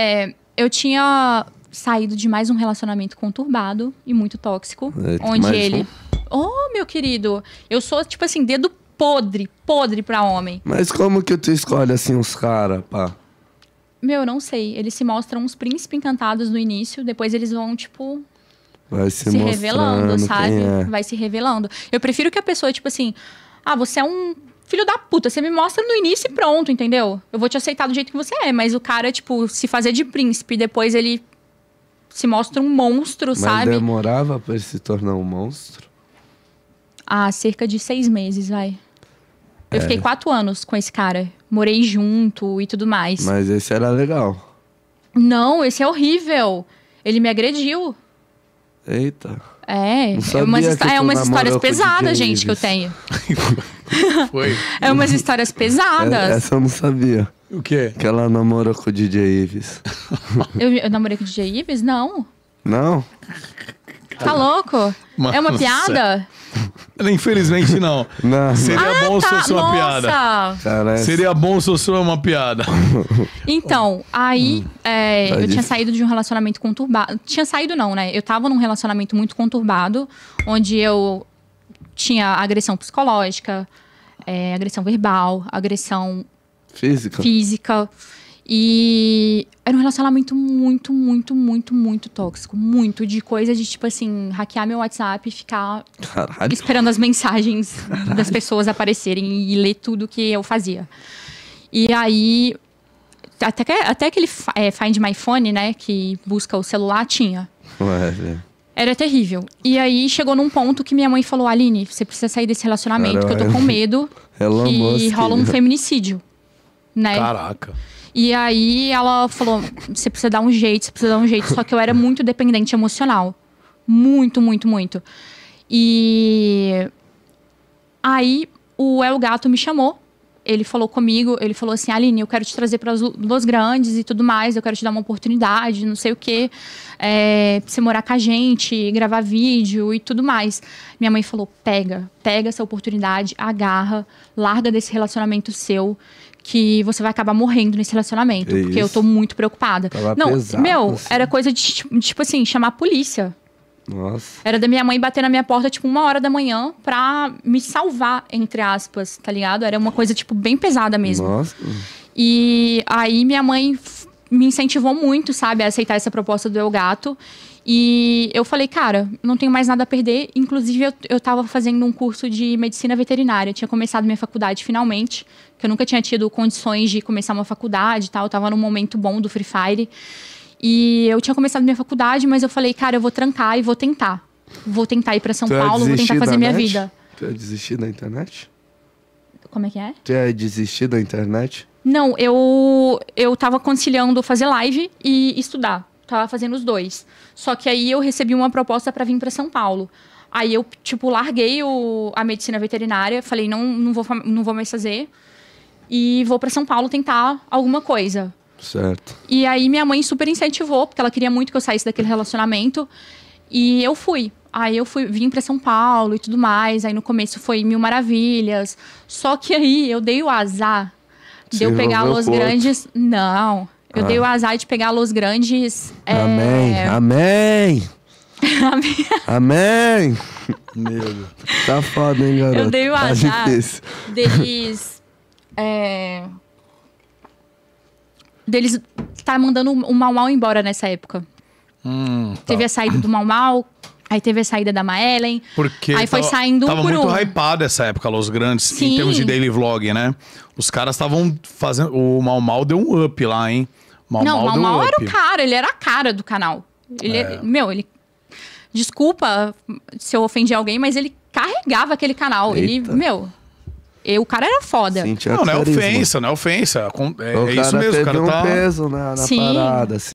É, eu tinha saído de mais um relacionamento conturbado e muito tóxico. É, onde ele. Um? Oh, meu querido, eu sou, tipo assim, dedo podre, podre pra homem. Mas como que tu escolhe, assim, os caras, pá? Meu, eu não sei. Eles se mostram uns príncipes encantados no início, depois eles vão, tipo. Vai se, se revelando, sabe? É. Vai se revelando. Eu prefiro que a pessoa, tipo assim. Ah, você é um filho da puta, você me mostra no início e pronto, entendeu? Eu vou te aceitar do jeito que você é, mas o cara, tipo, se fazer de príncipe depois ele se mostra um monstro, mas sabe? demorava pra ele se tornar um monstro? Ah, cerca de seis meses, vai. É. Eu fiquei quatro anos com esse cara. Morei junto e tudo mais. Mas esse era legal. Não, esse é horrível. Ele me agrediu. Eita. É, é umas, é umas histórias é pesadas, gente, que eu tenho. Foi? É umas histórias pesadas. É, essa eu não sabia. O quê? Que ela namora com o DJ Ives. eu, eu namorei com o DJ Ives? Não. Não? Tá louco? Mano, é uma piada? Sério. Infelizmente não. não. Seria ah, bom tá. se fosse uma piada. Seria bom se fosse uma piada. Então, aí hum. é, eu tinha saído de um relacionamento conturbado. Tinha saído não, né? Eu tava num relacionamento muito conturbado, onde eu tinha agressão psicológica, é, agressão verbal, agressão física. física. E era um relacionamento muito, muito, muito, muito tóxico. Muito de coisa de, tipo assim, hackear meu WhatsApp e ficar Caralho. esperando as mensagens Caralho. das pessoas aparecerem e ler tudo que eu fazia. E aí, até, que, até aquele é, Find My Phone, né, que busca o celular, tinha. Ué, era terrível. E aí chegou num ponto que minha mãe falou: Aline, você precisa sair desse relacionamento, Caralho. que eu tô com medo Ela que rola um feminicídio. Né? Caraca. E aí ela falou: você precisa dar um jeito, você precisa dar um jeito. Só que eu era muito dependente emocional. Muito, muito, muito. E aí o El Gato me chamou ele falou comigo, ele falou assim, Aline, eu quero te trazer para Los Grandes e tudo mais, eu quero te dar uma oportunidade, não sei o quê, é, você morar com a gente, gravar vídeo e tudo mais. Minha mãe falou, pega, pega essa oportunidade, agarra, larga desse relacionamento seu, que você vai acabar morrendo nesse relacionamento, Isso. porque eu tô muito preocupada. Tava não, pesado, meu, assim. era coisa de tipo, tipo assim, chamar a polícia. Nossa. Era da minha mãe bater na minha porta, tipo, uma hora da manhã pra me salvar, entre aspas, tá ligado? Era uma coisa, tipo, bem pesada mesmo. Nossa. E aí minha mãe me incentivou muito, sabe, a aceitar essa proposta do El Gato. E eu falei, cara, não tenho mais nada a perder. Inclusive, eu, eu tava fazendo um curso de medicina veterinária. Eu tinha começado minha faculdade finalmente, que eu nunca tinha tido condições de começar uma faculdade e tal. Eu tava num momento bom do Free Fire. E eu tinha começado minha faculdade, mas eu falei, cara, eu vou trancar e vou tentar. Vou tentar ir para São tu é Paulo, vou tentar fazer minha net? vida. Tu ia é desistir da internet? Como é que é? Tu ia é desistir da internet? Não, eu, eu tava conciliando fazer live e estudar. Tava fazendo os dois. Só que aí eu recebi uma proposta para vir para São Paulo. Aí eu, tipo, larguei o, a medicina veterinária, falei, não, não, vou, não vou mais fazer. E vou para São Paulo tentar alguma coisa. Certo. E aí minha mãe super incentivou, porque ela queria muito que eu saísse daquele relacionamento. E eu fui. Aí eu fui, vim para São Paulo e tudo mais. Aí no começo foi mil maravilhas. Só que aí eu dei o azar de eu pegar Los Grandes. Não. Eu ah. dei o azar de pegar Los Grandes. Amém. É... Amém. Amém! Meu Deus. Tá foda, hein, garoto? Eu dei o tá azar deles é, deles estar tá mandando o Mau Mau embora nessa época. Hum, tá. Teve a saída do Mau Mau, Aí teve a saída da Maellen. Porque aí foi tava, saindo um tava por muito um. hypado essa época, Los Grandes, Sim. em termos de daily vlog, né? Os caras estavam fazendo. O Mal Mal deu um up lá, hein? Mal Não, Mal, Mal, era o cara, ele era a cara do canal. Ele, é. Meu, ele. Desculpa se eu ofendi alguém, mas ele carregava aquele canal. Eita. Ele, meu. E o cara era foda. Sim, não, não é ofensa, não é ofensa. É, é isso mesmo, o cara teve tá... um peso na, na Sim. parada, assim.